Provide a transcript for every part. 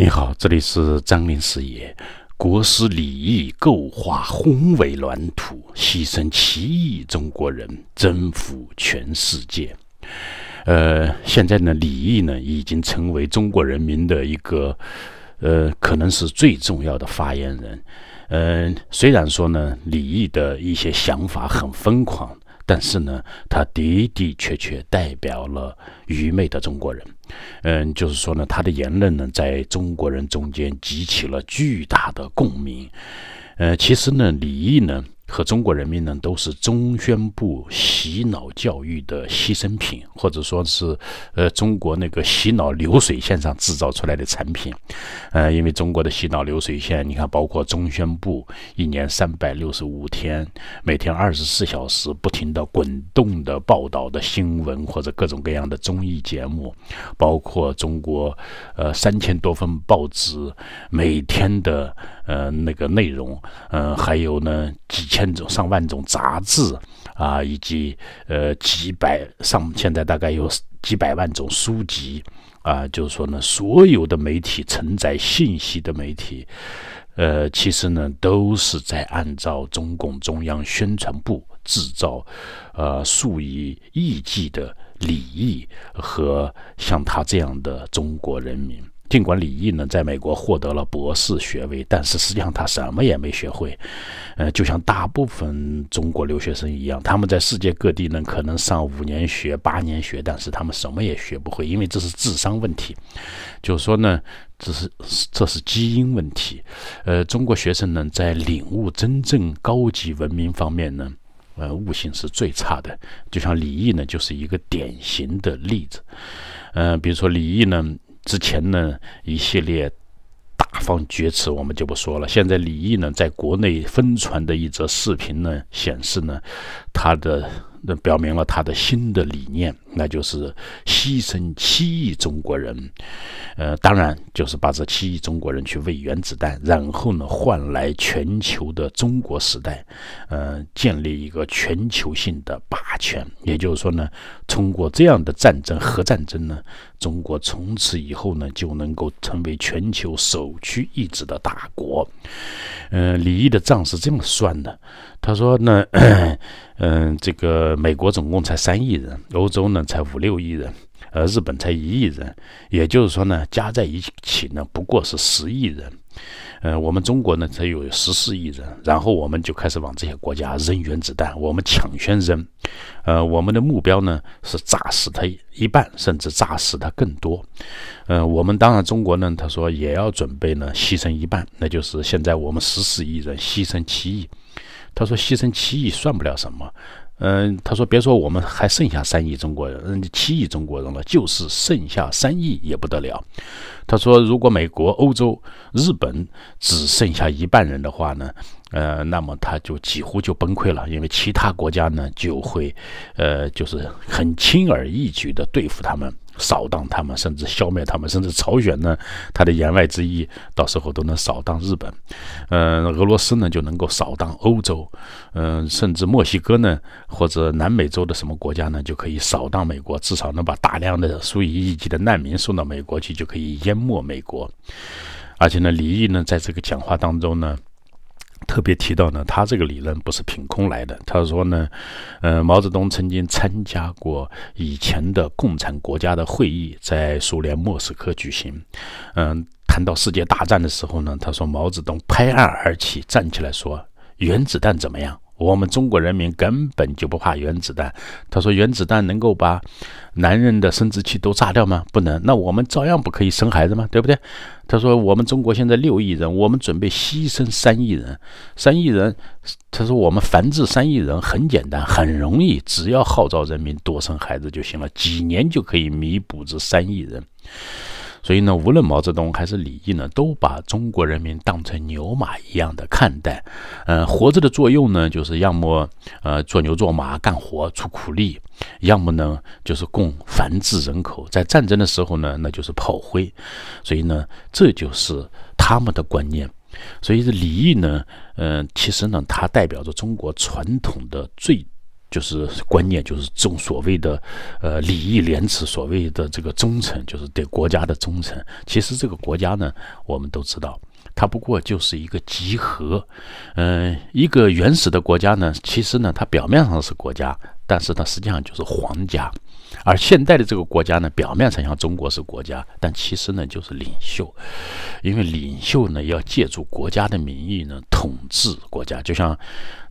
你好，这里是张林师爷。国师李毅构画宏伟蓝图，牺牲七亿中国人，征服全世界。呃，现在呢，李毅呢已经成为中国人民的一个，呃，可能是最重要的发言人。嗯，虽然说呢，李毅的一些想法很疯狂。但是呢，他的的确确代表了愚昧的中国人，嗯，就是说呢，他的言论呢，在中国人中间激起了巨大的共鸣，呃，其实呢，李毅呢。和中国人民呢，都是中宣部洗脑教育的牺牲品，或者说，是呃，中国那个洗脑流水线上制造出来的产品。呃，因为中国的洗脑流水线，你看，包括中宣部一年三百六十五天，每天二十四小时不停的滚动的报道的新闻，或者各种各样的综艺节目，包括中国呃三千多份报纸每天的。呃，那个内容，呃，还有呢，几千种、上万种杂志啊，以及呃，几百上现在大概有几百万种书籍啊，就是说呢，所有的媒体承载信息的媒体，呃，其实呢，都是在按照中共中央宣传部制造，呃，数以亿计的礼仪和像他这样的中国人民。尽管李毅呢在美国获得了博士学位，但是实际上他什么也没学会。呃，就像大部分中国留学生一样，他们在世界各地呢可能上五年学、八年学，但是他们什么也学不会，因为这是智商问题。就是说呢，这是这是基因问题。呃，中国学生呢在领悟真正高级文明方面呢，呃，悟性是最差的。就像李毅呢，就是一个典型的例子。嗯，比如说李毅呢。之前呢，一系列大放厥词，我们就不说了。现在李毅呢，在国内疯传的一则视频呢，显示呢，他的那表明了他的新的理念。那就是牺牲七亿中国人，呃，当然就是把这七亿中国人去喂原子弹，然后呢，换来全球的中国时代，呃，建立一个全球性的霸权。也就是说呢，通过这样的战争、核战争呢，中国从此以后呢，就能够成为全球首屈一指的大国。嗯，李毅的账是这么算的，他说呢，嗯，这个美国总共才三亿人，欧洲呢？才五六亿人，而日本才一亿人，也就是说呢，加在一起呢，不过是十亿人。呃，我们中国呢，才有十四亿人，然后我们就开始往这些国家扔原子弹，我们抢先扔。呃，我们的目标呢，是炸死他一半，甚至炸死他更多。嗯，我们当然中国呢，他说也要准备呢，牺牲一半，那就是现在我们十四亿人牺牲七亿。他说牺牲七亿算不了什么。嗯，他说：“别说我们还剩下三亿中国人，人家七亿中国人了，就是剩下三亿也不得了。”他说：“如果美国、欧洲、日本只剩下一半人的话呢，呃，那么他就几乎就崩溃了，因为其他国家呢就会，呃，就是很轻而易举的对付他们。”扫荡他们，甚至消灭他们，甚至朝鲜呢？他的言外之意，到时候都能扫荡日本。嗯，俄罗斯呢就能够扫荡欧洲。嗯，甚至墨西哥呢，或者南美洲的什么国家呢，就可以扫荡美国，至少能把大量的数以亿计的难民送到美国去，就可以淹没美国。而且呢，李毅呢，在这个讲话当中呢。特别提到呢，他这个理论不是凭空来的。他说呢，呃，毛泽东曾经参加过以前的共产国家的会议，在苏联莫斯科举行。嗯，谈到世界大战的时候呢，他说毛泽东拍案而起，站起来说：“原子弹怎么样？”我们中国人民根本就不怕原子弹。他说：“原子弹能够把男人的生殖器都炸掉吗？不能。那我们照样不可以生孩子吗？对不对？”他说：“我们中国现在六亿人，我们准备牺牲三亿人，三亿人。他说我们繁殖三亿人很简单，很容易，只要号召人民多生孩子就行了，几年就可以弥补这三亿人。”所以呢，无论毛泽东还是李毅呢，都把中国人民当成牛马一样的看待。嗯，活着的作用呢，就是要么呃做牛做马干活出苦力，要么呢就是供繁殖人口。在战争的时候呢，那就是炮灰。所以呢，这就是他们的观念。所以这李毅呢，嗯，其实呢，他代表着中国传统的最。就是观念，就是这种所谓的，呃，礼义廉耻，所谓的这个忠诚，就是对国家的忠诚。其实这个国家呢，我们都知道，它不过就是一个集合。嗯，一个原始的国家呢，其实呢，它表面上是国家，但是它实际上就是皇家。而现在的这个国家呢，表面才像中国是国家，但其实呢就是领袖，因为领袖呢要借助国家的名义呢统治国家，就像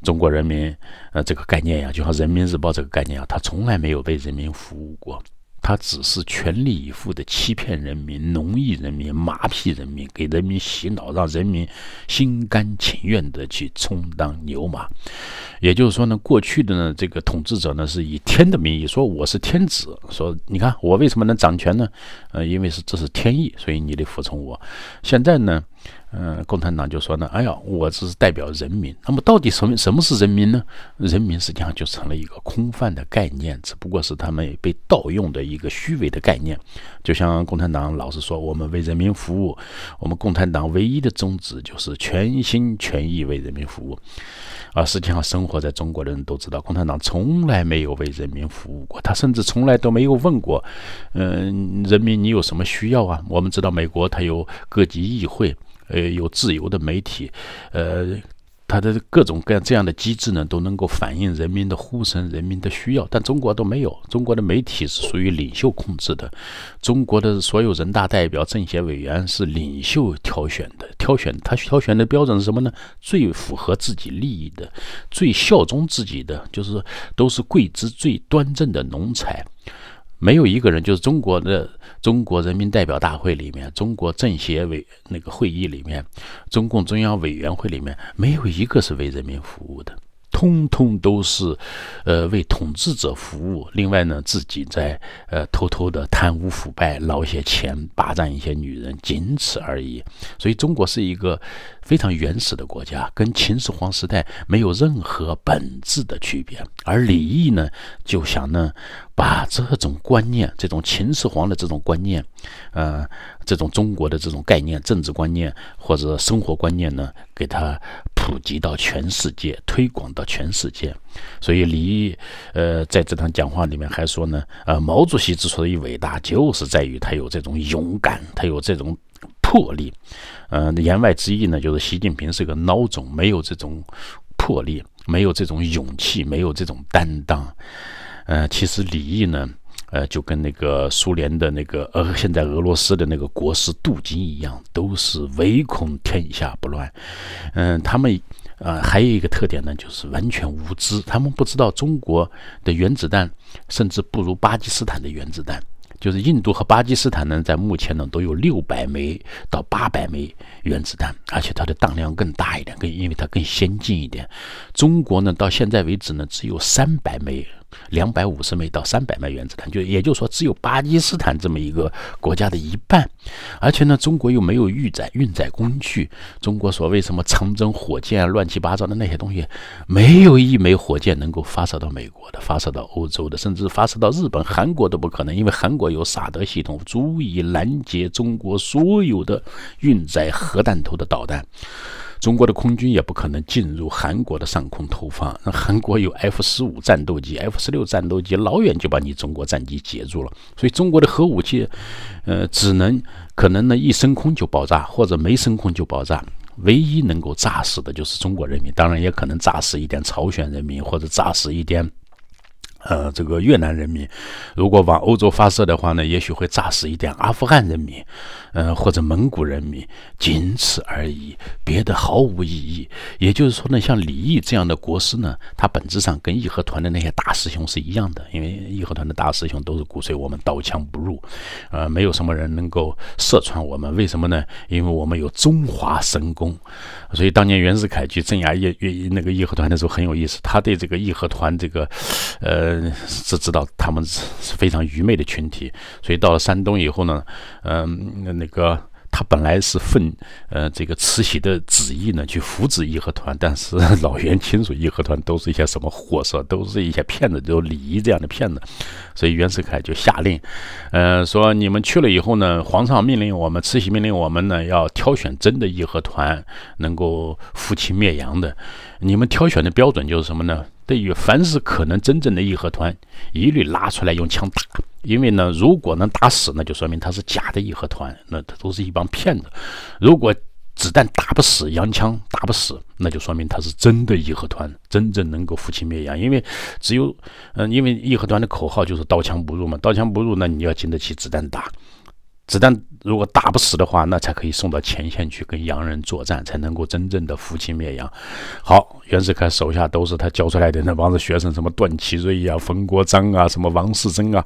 中国人民呃这个概念呀，就像人民日报这个概念啊，他从来没有为人民服务过。他只是全力以赴的欺骗人民、奴役人民、麻痹人民，给人民洗脑，让人民心甘情愿的去充当牛马。也就是说呢，过去的呢，这个统治者呢是以天的名义说我是天子，说你看我为什么能掌权呢？呃，因为是这是天意，所以你得服从我。现在呢？嗯，共产党就说呢：“哎呀，我只是代表人民。那么，到底什么什么是人民呢？人民实际上就成了一个空泛的概念，只不过是他们被盗用的一个虚伪的概念。就像共产党老是说我们为人民服务，我们共产党唯一的宗旨就是全心全意为人民服务。啊，实际上生活在中国的人都知道，共产党从来没有为人民服务过，他甚至从来都没有问过，嗯，人民你有什么需要啊？我们知道，美国它有各级议会。呃，有自由的媒体，呃，它的各种各样这样的机制呢，都能够反映人民的呼声、人民的需要，但中国都没有。中国的媒体是属于领袖控制的，中国的所有人大代表、政协委员是领袖挑选的，挑选他挑选的标准是什么呢？最符合自己利益的，最效忠自己的，就是都是贵之最端正的奴才。没有一个人，就是中国的中国人民代表大会里面，中国政协委那个会议里面，中共中央委员会里面，没有一个是为人民服务的，通通都是，呃，为统治者服务。另外呢，自己在呃偷偷的贪污腐败，捞些钱，霸占一些女人，仅此而已。所以，中国是一个非常原始的国家，跟秦始皇时代没有任何本质的区别。而李毅呢，就想呢。把这种观念，这种秦始皇的这种观念，呃，这种中国的这种概念、政治观念或者生活观念呢，给他普及到全世界，推广到全世界。所以李毅，呃，在这堂讲话里面还说呢，呃，毛主席之所以伟大，就是在于他有这种勇敢，他有这种魄力。嗯，言外之意呢，就是习近平是个孬种，没有这种魄力，没有这种勇气，没有这种担当。呃，其实李毅呢，呃，就跟那个苏联的那个，呃，现在俄罗斯的那个国师杜金一样，都是唯恐天下不乱。嗯，他们呃，还有一个特点呢，就是完全无知。他们不知道中国的原子弹甚至不如巴基斯坦的原子弹。就是印度和巴基斯坦呢，在目前呢，都有六百枚到八百枚原子弹，而且它的当量更大一点，更因为它更先进一点。中国呢，到现在为止呢，只有三百枚。两百五十枚到三百枚原子弹，就也就是说，只有巴基斯坦这么一个国家的一半，而且呢，中国又没有运载运载工具。中国所谓什么长征火箭，啊、乱七八糟的那些东西，没有一枚火箭能够发射到美国的，发射到欧洲的，甚至发射到日本、韩国都不可能，因为韩国有萨德系统，足以拦截中国所有的运载核弹头的导弹。中国的空军也不可能进入韩国的上空投放，那韩国有 F 十五战斗机、F 十六战斗机，老远就把你中国战机截住了。所以中国的核武器，呃，只能可能呢一升空就爆炸，或者没升空就爆炸。唯一能够炸死的就是中国人民，当然也可能炸死一点朝鲜人民，或者炸死一点。呃，这个越南人民如果往欧洲发射的话呢，也许会炸死一点阿富汗人民，呃，或者蒙古人民，仅此而已，别的毫无意义。也就是说呢，像李毅这样的国师呢，他本质上跟义和团的那些大师兄是一样的，因为义和团的大师兄都是骨髓，我们刀枪不入，呃，没有什么人能够射穿我们。为什么呢？因为我们有中华神功。所以当年袁世凯去镇压义义那个义和团的时候很有意思，他对这个义和团这个，呃。嗯，只知道他们是是非常愚昧的群体，所以到了山东以后呢，嗯，那个他本来是奉呃这个慈禧的旨意呢，去扶植义和团，但是老袁亲属义和团都是一些什么货色，都是一些骗子，就礼仪这样的骗子，所以袁世凯就下令，呃，说你们去了以后呢，皇上命令我们，慈禧命令我们呢，要挑选真的义和团，能够扶清灭洋的，你们挑选的标准就是什么呢？对于凡是可能真正的义和团，一律拉出来用枪打。因为呢，如果能打死，那就说明他是假的义和团，那他都是一帮骗子。如果子弹打不死，洋枪打不死，那就说明他是真的义和团，真正能够扶清灭洋。因为只有，嗯，因为义和团的口号就是刀枪不入嘛，刀枪不入，那你要经得起子弹打。子弹如果打不死的话，那才可以送到前线去跟洋人作战，才能够真正的扶清灭洋。好，袁世凯手下都是他教出来的那帮子学生，什么段祺瑞啊、冯国璋啊、什么王士珍啊。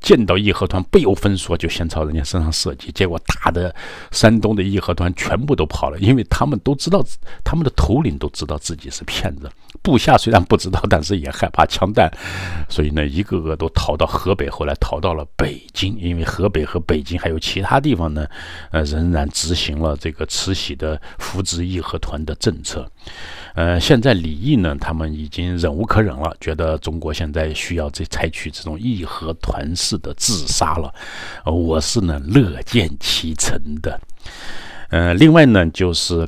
见到义和团，不由分说就先朝人家身上射击，结果打的山东的义和团全部都跑了，因为他们都知道，他们的头领都知道自己是骗子，部下虽然不知道，但是也害怕枪弹，所以呢，一个个都逃到河北，后来逃到了北京，因为河北和北京还有其他地方呢，呃，仍然执行了这个慈禧的扶植义和团的政策。呃，现在李毅呢，他们已经忍无可忍了，觉得中国现在需要这采取这种义和团式的自杀了，呃，我是呢乐见其成的。呃，另外呢，就是，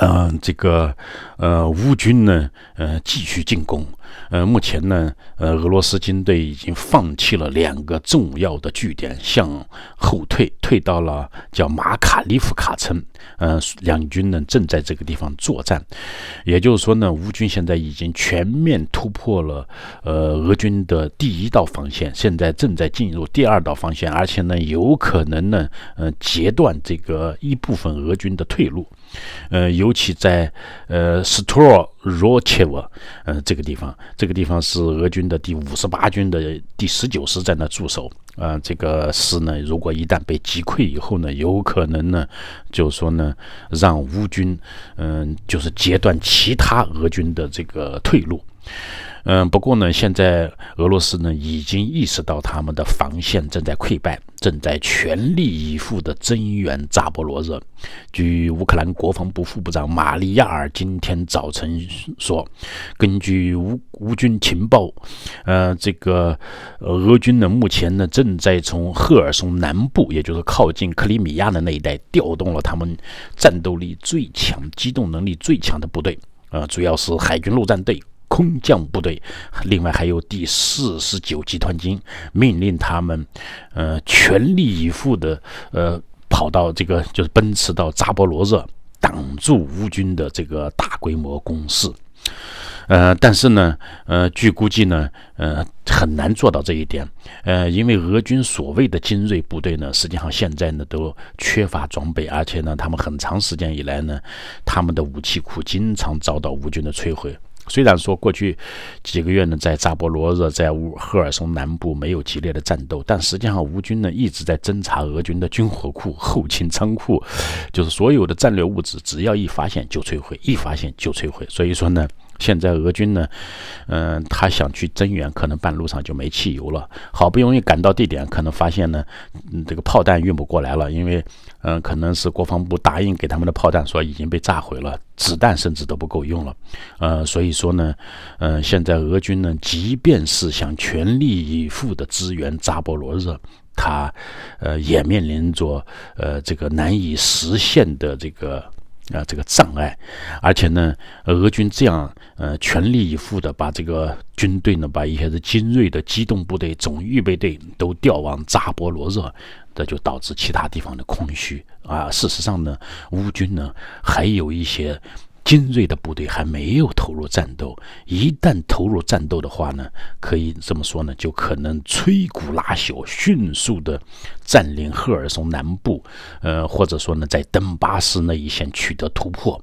嗯，这个，呃，乌军呢，呃，继续进攻。呃，目前呢，呃，俄罗斯军队已经放弃了两个重要的据点，向后退，退到了叫马卡利夫卡村。嗯，两军呢正在这个地方作战。也就是说呢，乌军现在已经全面突破了呃俄军的第一道防线，现在正在进入第二道防线，而且呢有可能呢，呃，截断这个一部分俄军的退路。呃，尤其在呃斯托 o r o c 罗 v 沃，嗯，这个地方，这个地方是俄军的第五十八军的第十九师在那驻守，啊，这个师呢，如果一旦被击溃以后呢，有可能呢，就是说呢，让乌军，嗯，就是截断其他俄军的这个退路。嗯，不过呢，现在俄罗斯呢已经意识到他们的防线正在溃败，正在全力以赴的增援扎波罗热。据乌克兰国防部副部长马利亚尔今天早晨说，根据乌乌军情报，呃，这个俄军呢目前呢正在从赫尔松南部，也就是靠近克里米亚的那一带，调动了他们战斗力最强、机动能力最强的部队，呃，主要是海军陆战队。空降部队，另外还有第四十九集团军，命令他们，呃，全力以赴的，呃，跑到这个就是奔驰到扎波罗热，挡住乌军的这个大规模攻势。呃，但是呢，呃，据估计呢，呃，很难做到这一点。呃，因为俄军所谓的精锐部队呢，实际上现在呢都缺乏装备，而且呢，他们很长时间以来呢，他们的武器库经常遭到乌军的摧毁。虽然说过去几个月呢，在扎波罗热、在乌赫尔松南部没有激烈的战斗，但实际上乌军呢一直在侦查俄军的军火库、后勤仓库，就是所有的战略物资，只要一发现就摧毁，一发现就摧毁。所以说呢。现在俄军呢，嗯，他想去增援，可能半路上就没汽油了。好不容易赶到地点，可能发现呢，嗯、这个炮弹运不过来了，因为，嗯，可能是国防部答应给他们的炮弹说已经被炸毁了，子弹甚至都不够用了。呃，所以说呢，嗯，现在俄军呢，即便是想全力以赴的支援扎波罗热，他，呃，也面临着呃这个难以实现的这个。啊，这个障碍，而且呢，俄军这样呃全力以赴的把这个军队呢，把一些的精锐的机动部队、总预备队都调往扎波罗热，这就导致其他地方的空虚啊。事实上呢，乌军呢还有一些。精锐的部队还没有投入战斗，一旦投入战斗的话呢，可以怎么说呢？就可能摧枯拉朽，迅速的占领赫尔松南部，呃，或者说呢，在登巴斯那一线取得突破。